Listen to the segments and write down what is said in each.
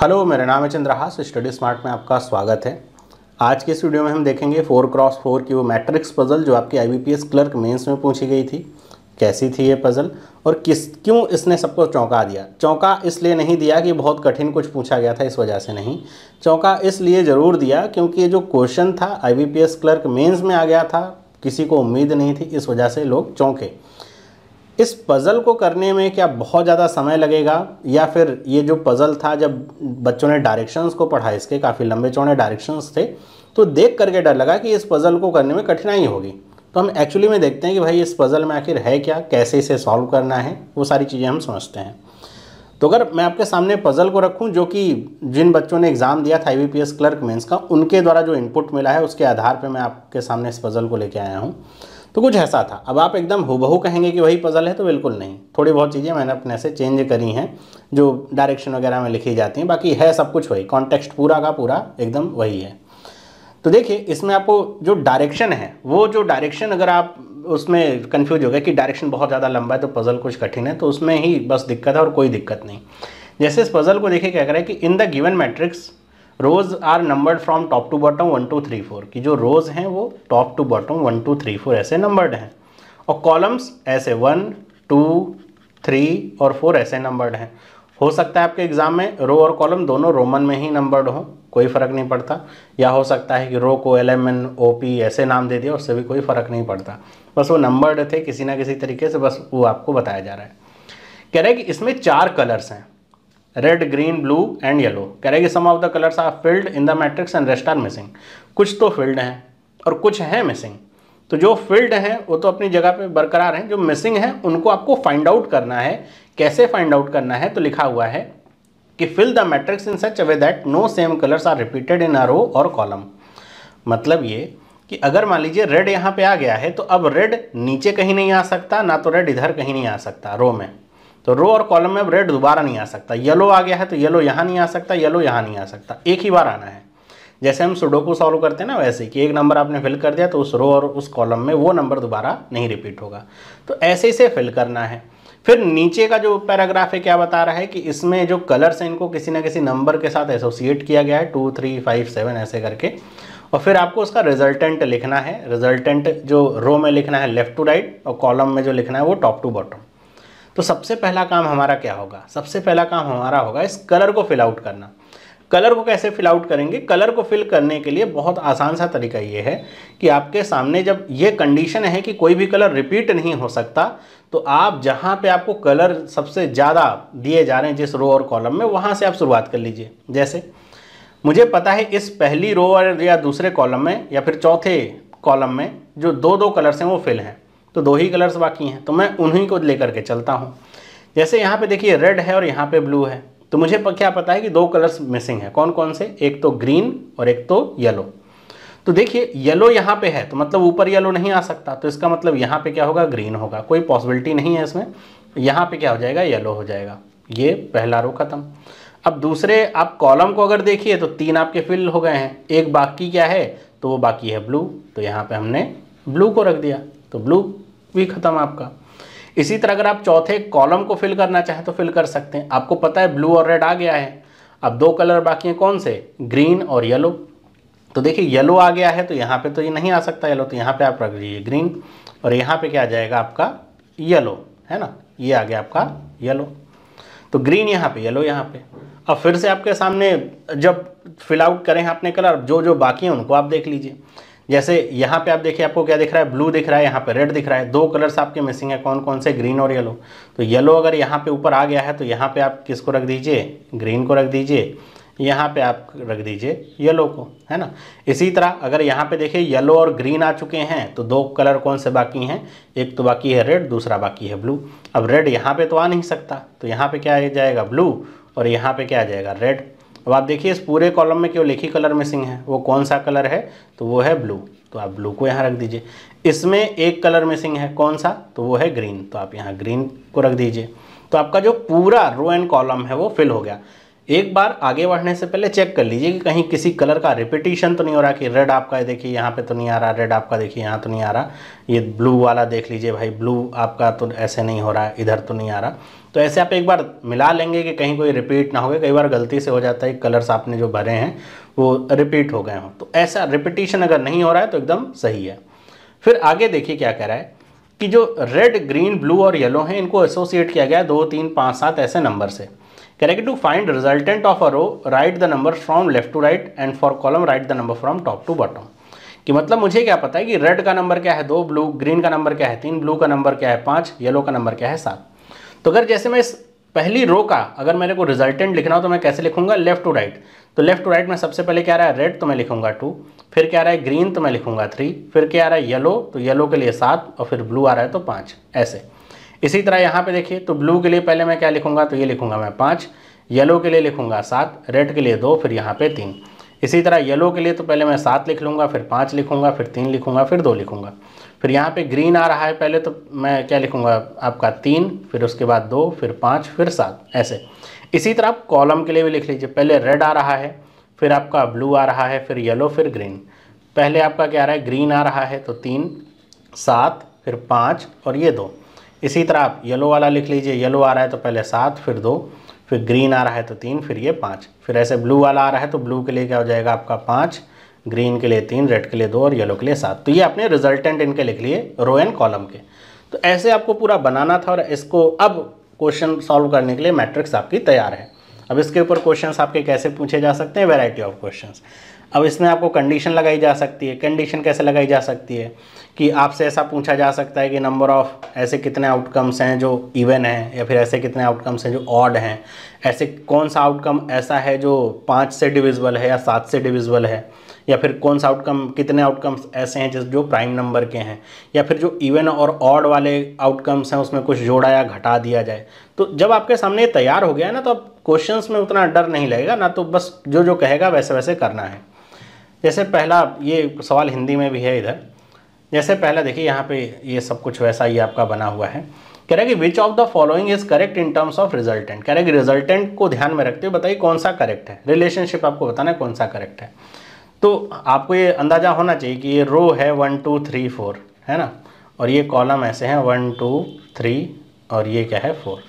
hello मेरा नाम है चंद्रहास स्टडी स्मार्ट में आपका स्वागत है आज के इस वीडियो में हम देखेंगे फोर क्रॉस फोर की वो मैट्रिक्स पज़ल जो आपकी आईबीपीएस क्लर्क मेंस में पूछी गई थी कैसी थी ये पज़ल और किस क्यों इसने सबको चौंका दिया चौंका इसलिए नहीं दिया कि बहुत कठिन कुछ पूछा गया था इस वजह से नहीं चौंका इसलिए ज़रूर दिया क्योंकि ये जो क्वेश्चन था आई क्लर्क मेन्स में आ गया था किसी को उम्मीद नहीं थी इस वजह से लोग चौंके इस पज़ल को करने में क्या बहुत ज़्यादा समय लगेगा या फिर ये जो पज़ल था जब बच्चों ने डायरेक्शंस को पढ़ा इसके काफ़ी लंबे चौड़े डायरेक्शंस थे तो देख करके डर लगा कि इस पज़ल को करने में कठिनाई होगी तो हम एक्चुअली में देखते हैं कि भाई इस पज़ल में आखिर है क्या कैसे इसे सॉल्व करना है वो सारी चीज़ें हम समझते हैं तो अगर मैं आपके सामने पज़ल को रखूँ जो कि जिन बच्चों ने एग्ज़ाम दिया था आई क्लर्क मेन्स का उनके द्वारा जो इनपुट मिला है उसके आधार पर मैं आपके सामने इस पज़ल को लेके आया हूँ तो कुछ ऐसा था अब आप एकदम हूबहू कहेंगे कि वही पज़ल है तो बिल्कुल नहीं थोड़ी बहुत चीज़ें मैंने अपने से चेंज करी हैं जो डायरेक्शन वगैरह में लिखी जाती हैं बाकी है सब कुछ वही कॉन्टेक्स्ट पूरा का पूरा एकदम वही है तो देखिए इसमें आपको जो डायरेक्शन है वो जो डायरेक्शन अगर आप उसमें कन्फ्यूज हो गए कि डायरेक्शन बहुत ज़्यादा लंबा है तो पज़ल कुछ कठिन है तो उसमें ही बस दिक्कत है और कोई दिक्कत नहीं जैसे इस पज़ल को देखिए क्या करें कि in the given matrix rows are numbered from top to bottom one two three four की जो रोज हैं वो top to bottom one two three four ऐसे नंबर्ड हैं और कॉलम्स ऐसे वन टू थ्री और फोर ऐसे नंबर्ड हैं हो सकता है आपके एग्ज़ाम में रो और कॉलम दोनों रोमन में ही नंबर्ड हो कोई फ़र्क नहीं पड़ता या हो सकता है कि रो को L M N O P ऐसे नाम दे दिया उससे भी कोई फ़र्क नहीं पड़ता बस वो नंबर्ड थे किसी ना किसी तरीके से बस वो आपको बताया जा रहा है कह रहे हैं कि इसमें चार कलर्स हैं red green blue and yellow कह रहे कि some of the colours are filled in the matrix and rest are missing कुछ तो फिल्ड हैं और कुछ हैं मिसिंग तो जो फिल्ड हैं वो तो अपनी जगह पे बरकरार हैं जो मिसिंग हैं उनको आपको फाइंड आउट करना है कैसे फाइंड आउट करना है तो लिखा हुआ है कि fill the matrix in such way that no same colours are repeated in our row और कॉलम मतलब ये कि अगर मान लीजिए रेड यहाँ पे आ गया है तो अब रेड नीचे कहीं नहीं आ सकता ना तो रेड इधर कहीं नहीं आ सकता रो में तो रो और कॉलम में अब रेड दोबारा नहीं आ सकता येलो आ गया है तो येलो यहाँ नहीं आ सकता येलो यहाँ नहीं आ सकता एक ही बार आना है जैसे हम सुडो को सॉल्व करते हैं ना वैसे कि एक नंबर आपने फिल कर दिया तो उस रो और उस कॉलम में वो नंबर दोबारा नहीं रिपीट होगा तो ऐसे से फिल करना है फिर नीचे का जो पैराग्राफ है क्या बता रहा है कि इसमें जो कलर्स हैं इनको किसी ना किसी नंबर के साथ एसोसिएट किया गया है टू थ्री फाइव सेवन ऐसे करके और फिर आपको उसका रिजल्टेंट लिखना है रिजल्टेंट जो रो में लिखना है लेफ्ट टू राइट और कॉलम में जो लिखना है वो टॉप टू बॉटम तो सबसे पहला काम हमारा क्या होगा सबसे पहला काम हमारा होगा इस कलर को फिल आउट करना कलर को कैसे फिल आउट करेंगे कलर को फिल करने के लिए बहुत आसान सा तरीका ये है कि आपके सामने जब ये कंडीशन है कि कोई भी कलर रिपीट नहीं हो सकता तो आप जहाँ पे आपको कलर सबसे ज़्यादा दिए जा रहे हैं जिस रो और कॉलम में वहाँ से आप शुरुआत कर लीजिए जैसे मुझे पता है इस पहली रो और या दूसरे कॉलम में या फिर चौथे कॉलम में जो दो दो कलर्स हैं वो फिल हैं तो दो ही कलर्स बाकी हैं तो मैं उन्हीं को लेकर के चलता हूँ जैसे यहाँ पे देखिए रेड है और यहाँ पे ब्लू है तो मुझे क्या पता है कि दो कलर्स मिसिंग है कौन कौन से एक तो ग्रीन और एक तो येलो तो देखिए येलो यहाँ पे है तो मतलब ऊपर येलो नहीं आ सकता तो इसका मतलब यहाँ पे क्या होगा ग्रीन होगा कोई पॉसिबिलिटी नहीं है इसमें यहाँ पे क्या हो जाएगा येलो हो जाएगा ये पहला रो खत्म अब दूसरे आप कॉलम को अगर देखिए तो तीन आपके फिल हो गए हैं एक बाकी क्या है तो वो बाकी है ब्लू तो यहाँ पे हमने ब्लू को रख दिया तो ब्लू भी खत्म आपका इसी तरह अगर आप चौथे कॉलम को फिल करना चाहें तो फिल कर सकते हैं आपको पता है ब्लू और रेड आ गया है अब दो कलर बाकी हैं कौन से ग्रीन और येलो तो देखिए येलो आ गया है तो यहाँ पे तो ये नहीं आ सकता येलो तो यहाँ पे आप रख लीजिए ग्रीन और यहाँ पे क्या आ जाएगा आपका येलो है ना ये आ गया आपका येलो तो ग्रीन यहाँ पे येलो यहाँ पे अब फिर से आपके सामने जब फिल आउट करें आपने कलर जो जो बाकी हैं उनको आप देख लीजिए जैसे यहाँ पे आप देखिए आपको क्या दिख रहा है ब्लू दिख रहा है यहाँ पे रेड दिख रहा है दो कलर्स आपके मिसिंग है कौन कौन से ग्रीन और येलो तो येलो अगर यहाँ पे ऊपर आ गया है तो यहाँ पे आप किसको रख दीजिए ग्रीन को रख दीजिए यहाँ पे आप रख दीजिए येलो को है ना इसी तरह अगर यहाँ पे देखिए येलो और ग्रीन आ चुके हैं तो दो कलर कौन से बाकी हैं एक तो बाकी है रेड दूसरा बाकी है ब्लू अब रेड यहाँ पे तो आ नहीं सकता तो यहाँ पे क्या आ जाएगा ब्लू और यहाँ पे क्या आ जाएगा रेड अब आप देखिए इस पूरे कॉलम में केवल एक ही कलर मिसिंग है वो कौन सा कलर है तो वो है ब्लू तो आप ब्लू को यहाँ रख दीजिए इसमें एक कलर मिसिंग है कौन सा तो वो है ग्रीन तो आप यहाँ ग्रीन को रख दीजिए तो आपका जो पूरा रो एंड कॉलम है वो फिल हो गया एक बार आगे बढ़ने से पहले चेक कर लीजिए कि कहीं किसी कलर का रिपीटिशन तो नहीं हो रहा कि रेड आपका देखिए यहाँ पे तो नहीं आ रहा रेड आपका देखिए यहाँ तो नहीं आ रहा ये ब्लू वाला देख लीजिए भाई ब्लू आपका तो ऐसे नहीं हो रहा है इधर तो नहीं आ रहा तो ऐसे आप एक बार मिला लेंगे कि कहीं कोई रिपीट ना हो कई बार गलती से हो जाता है कलर्स आपने जो भरे हैं वो रिपीट हो गए हों तो ऐसा रिपीटिशन अगर नहीं हो रहा है तो एकदम सही है फिर आगे देखिए क्या कह रहा है कि जो रेड ग्रीन ब्लू और येलो हैं इनको एसोसिएट किया गया है दो तीन पाँच सात ऐसे नंबर से correct to find resultant of a row write the number from left to right and for column write the number from top to bottom कि मतलब मुझे क्या पता है कि रेड का नंबर क्या है दो ब्लू ग्रीन का नंबर क्या है तीन ब्लू का नंबर क्या है पाँच येलो का नंबर क्या है सात तो अगर जैसे मैं इस पहली रो का अगर मेरे को रिजल्टेंट लिखना हो तो मैं कैसे लिखूंगा लेफ्ट टू राइट तो लेफ्ट टू राइट में सबसे पहले क्या रहा है रेड तो मैं लिखूंगा टू फिर क्या रहा है ग्रीन तो मैं लिखूंगा थ्री फिर क्या रहा है येलो तो येलो के लिए सात और फिर ब्लू आ रहा है तो पाँच ऐसे इसी तरह यहाँ पे देखिए तो ब्लू के लिए पहले मैं क्या लिखूँगा तो ये लिखूँगा मैं पाँच येलो के लिए लिखूँगा सात रेड के लिए दो फिर यहाँ पे तीन इसी तरह येलो के लिए तो पहले मैं सात लिख लूँगा फिर पाँच लिखूँगा फिर तीन लिखूँगा फिर दो लिखूँगा फिर यहाँ पे ग्रीन आ रहा है पहले तो मैं क्या लिखूँगा आपका तीन फिर उसके बाद दो फिर पाँच फिर सात ऐसे इसी तरह आप कॉलम के लिए भी लिख लीजिए पहले रेड आ रहा है फिर आपका ब्लू आ रहा है फिर येलो फिर ग्रीन पहले आपका क्या आ रहा है ग्रीन आ रहा है तो तीन सात फिर पाँच और ये दो इसी तरह आप येलो वाला लिख लीजिए येलो आ रहा है तो पहले सात फिर दो फिर ग्रीन आ रहा है तो तीन फिर ये पाँच फिर ऐसे ब्लू वाला आ रहा है तो ब्लू के लिए क्या हो जाएगा आपका पाँच ग्रीन के लिए तीन रेड के लिए दो और येलो के लिए सात तो ये आपने रिजल्टेंट इनके लिख लिए रो एंड कॉलम के तो ऐसे आपको पूरा बनाना था और इसको अब क्वेश्चन सॉल्व करने के लिए मैट्रिक्स आपकी तैयार है अब इसके ऊपर क्वेश्चंस आपके कैसे पूछे जा सकते हैं वैरायटी ऑफ क्वेश्चंस अब इसमें आपको कंडीशन लगाई जा सकती है कंडीशन कैसे लगाई जा सकती है कि आपसे ऐसा पूछा जा सकता है कि नंबर ऑफ़ ऐसे कितने आउटकम्स हैं जो इवन हैं या फिर ऐसे कितने आउटकम्स हैं जो ऑड हैं ऐसे कौन सा आउटकम ऐसा है जो पाँच से डिविजल है या सात से डिविज़ल है या फिर कौन सा आउटकम कितने आउटकम्स ऐसे हैं जिस जो प्राइम नंबर के हैं या फिर जो इवन और ऑड वाले आउटकम्स हैं उसमें कुछ जोड़ा या घटा दिया जाए तो जब आपके सामने तैयार हो गया है ना तो अब क्वेश्चंस में उतना डर नहीं लगेगा ना तो बस जो जो कहेगा वैसे वैसे करना है जैसे पहला ये सवाल हिंदी में भी है इधर जैसे पहला देखिए यहाँ पे ये सब कुछ वैसा ही आपका बना हुआ है कह रहा है कि which of the following is correct in terms of resultant कह रहा है कि रिजल्टेंट को ध्यान में रखते हुए बताइए कौन सा करेक्ट है रिलेशनशिप आपको बताना है कौन सा करेक्ट है तो आपको ये अंदाजा होना चाहिए कि ये रो है वन टू थ्री फोर है ना और ये कॉलम ऐसे हैं वन टू थ्री और ये क्या है फोर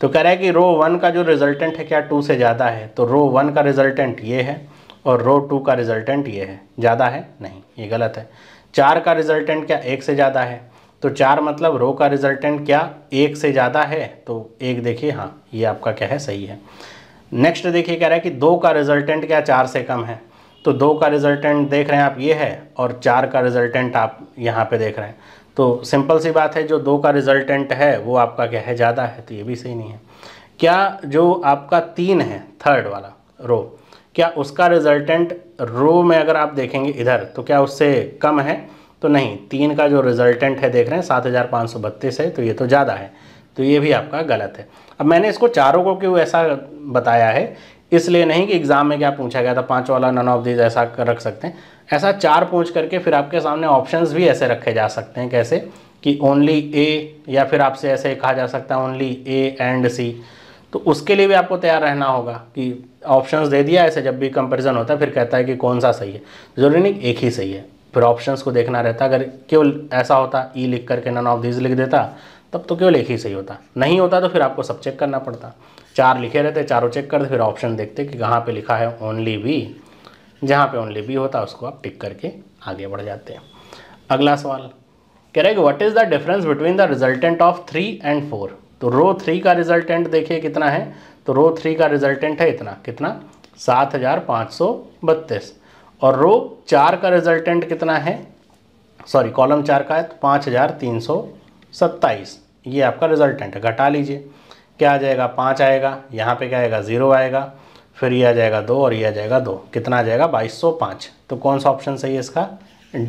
तो कह रहा है कि रो वन का जो रिजल्टेंट है क्या टू से ज़्यादा है तो रो वन का रिजल्टेंट ये है और रो टू का रिजल्टेंट ये है ज़्यादा है नहीं ये गलत है चार का रिजल्टेंट क्या एक से ज़्यादा है तो चार मतलब रो का रिजल्टेंट क्या एक से ज़्यादा है तो एक देखिए हाँ ये आपका क्या है सही है नेक्स्ट देखिए कह रहा है कि दो का रिजल्टेंट क्या चार से कम है तो दो का रिजल्टेंट देख रहे हैं आप ये है और चार का रिजल्टेंट आप यहाँ पे देख रहे हैं तो सिंपल सी बात है जो दो का रिजल्टेंट है वो आपका क्या है ज़्यादा है तो ये भी सही नहीं है क्या जो आपका तीन है थर्ड वाला रो क्या उसका रिजल्टेंट रो में अगर आप देखेंगे इधर तो क्या उससे कम है तो नहीं तीन का जो रिजल्टेंट है देख रहे हैं सात हज़ार पाँच सौ बत्तीस है तो ये तो ज़्यादा है तो ये भी आपका गलत है अब मैंने इसको चारों को क्यों ऐसा बताया है इसलिए नहीं कि एग्ज़ाम में क्या पूछा गया था पाँच वाला नन ऑफ दीज ऐसा रख सकते हैं ऐसा चार पूछ करके फिर आपके सामने ऑप्शंस भी ऐसे रखे जा सकते हैं कैसे कि ओनली ए या फिर आपसे ऐसे कहा जा सकता है ओनली ए एंड सी तो उसके लिए भी आपको तैयार रहना होगा कि ऑप्शंस दे दिया ऐसे जब भी कंपैरिजन होता है फिर कहता है कि कौन सा सही है ज़रूरी नहीं एक ही सही है फिर ऑप्शंस को देखना रहता अगर केवल ऐसा होता ई e लिख करके नन ऑफ दीज लिख देता तब तो केवल एक ही सही होता नहीं होता तो फिर आपको सब चेक करना पड़ता चार लिखे रहते चारों चेक करते फिर ऑप्शन देखते कि कहाँ पे लिखा है ओनली बी जहाँ पे ओनली बी होता उसको आप टिक करके आगे बढ़ जाते हैं अगला सवाल कह रहे हैं कि what is the difference between the resultant of three and four तो रो थ्री का रिजल्टेंट देखिए कितना है तो रो थ्री का रिजल्टेंट है इतना कितना सात हज़ार पाँच सौ बत्तीस और रो चार का रिजल्टेंट कितना है सॉरी कॉलम चार का है तो पाँच हज़ार तीन सौ सत्ताईस ये आपका रिजल्टेंट है घटा लीजिए क्या आ जाएगा पाँच आएगा यहाँ पे क्या आएगा ज़ीरो आएगा फिर ये आ जाएगा दो और ये आ जाएगा दो कितना आ जाएगा बाईस सौ पाँच तो कौन सा ऑप्शन सही है इसका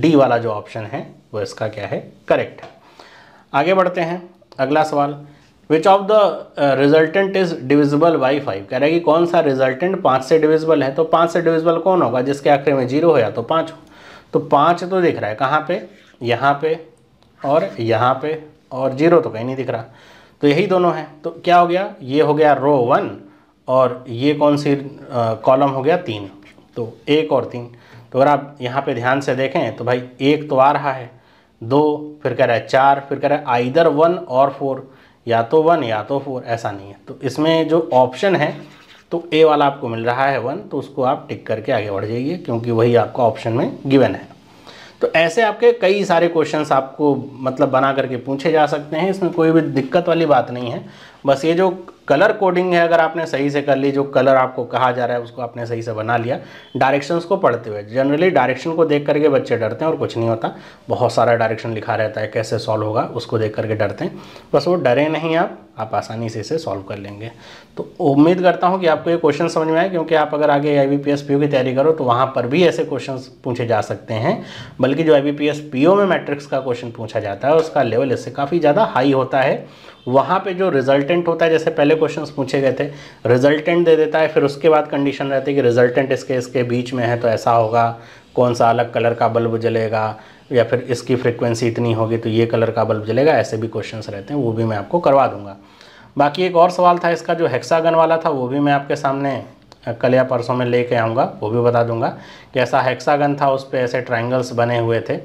डी वाला जो ऑप्शन है वो इसका क्या है करेक्ट है आगे बढ़ते हैं अगला सवाल which of the resultant is divisible by five कह रहा है कि कौन सा रिजल्टेंट पाँच से डिविजिबल है तो पाँच से डिविजिबल कौन होगा जिसके आखिर में जीरो हो या तो पाँच हो तो पाँच तो दिख रहा है कहाँ पे यहाँ पे और यहाँ पे और जीरो तो कहीं नहीं दिख रहा तो यही दोनों हैं तो क्या हो गया ये हो गया रो वन और ये कौन सी कॉलम हो गया तीन तो एक और तीन तो अगर आप यहाँ पे ध्यान से देखें तो भाई एक तो आ रहा है दो फिर कह रहा है चार फिर कह रहा है आइदर वन और फोर या तो वन या तो फोर ऐसा नहीं है तो इसमें जो ऑप्शन है तो ए वाला आपको मिल रहा है वन तो उसको आप टिक करके आगे बढ़ जाइए क्योंकि वही आपका ऑप्शन में गिवन है तो ऐसे आपके कई सारे क्वेश्चंस आपको मतलब बना करके पूछे जा सकते हैं इसमें कोई भी दिक्कत वाली बात नहीं है बस ये जो कलर कोडिंग है अगर आपने सही से कर ली जो कलर आपको कहा जा रहा है उसको आपने सही से बना लिया डायरेक्शंस को पढ़ते हुए जनरली डायरेक्शन को देख करके बच्चे डरते हैं और कुछ नहीं होता बहुत सारा डायरेक्शन लिखा रहता है कैसे सॉल्व होगा उसको देख करके डरते हैं बस वो डरे नहीं आप आप आसानी से इसे सॉल्व कर लेंगे तो उम्मीद करता हूँ कि आपको ये क्वेश्चन समझ में आए क्योंकि आप अगर आगे आई बी की तैयारी करो तो वहाँ पर भी ऐसे क्वेश्चन पूछे जा सकते हैं बल्कि जो आई बी में मैट्रिक्स का क्वेश्चन पूछा जाता है उसका लेवल इससे काफ़ी ज़्यादा हाई होता है वहाँ पे जो रिजल्टेंट होता है जैसे पहले क्वेश्चंस पूछे गए थे रिजल्टेंट दे देता है फिर उसके बाद कंडीशन रहती है कि रिजल्टेंट इसके इसके बीच में है तो ऐसा होगा कौन सा अलग कलर का बल्ब जलेगा या फिर इसकी फ्रिक्वेंसी इतनी होगी तो ये कलर का बल्ब जलेगा ऐसे भी क्वेश्चन रहते हैं वो भी मैं आपको करवा दूंगा बाकी एक और सवाल था इसका जो हेक्सागन वाला था वो भी मैं आपके सामने कल या परसों में लेके आऊँगा वो भी बता दूंगा कि ऐसा हेक्सागन था उस पर ऐसे ट्राइंगल्स बने हुए थे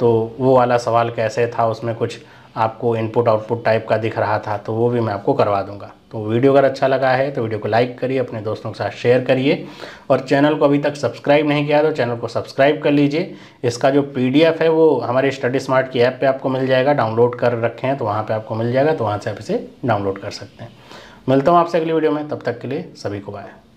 तो वो वाला सवाल कैसे था उसमें कुछ आपको इनपुट आउटपुट टाइप का दिख रहा था तो वो भी मैं आपको करवा दूंगा तो वीडियो अगर अच्छा लगा है तो वीडियो को लाइक करिए अपने दोस्तों के साथ शेयर करिए और चैनल को अभी तक सब्सक्राइब नहीं किया तो चैनल को सब्सक्राइब कर लीजिए इसका जो पीडीएफ है वो हमारे स्टडी स्मार्ट की ऐप पे आपको मिल जाएगा डाउनलोड कर रखे हैं तो वहाँ पर आपको मिल जाएगा तो वहाँ से आप इसे डाउनलोड कर सकते हैं मिलता हूँ आपसे अगली वीडियो में तब तक के लिए सभी को बाय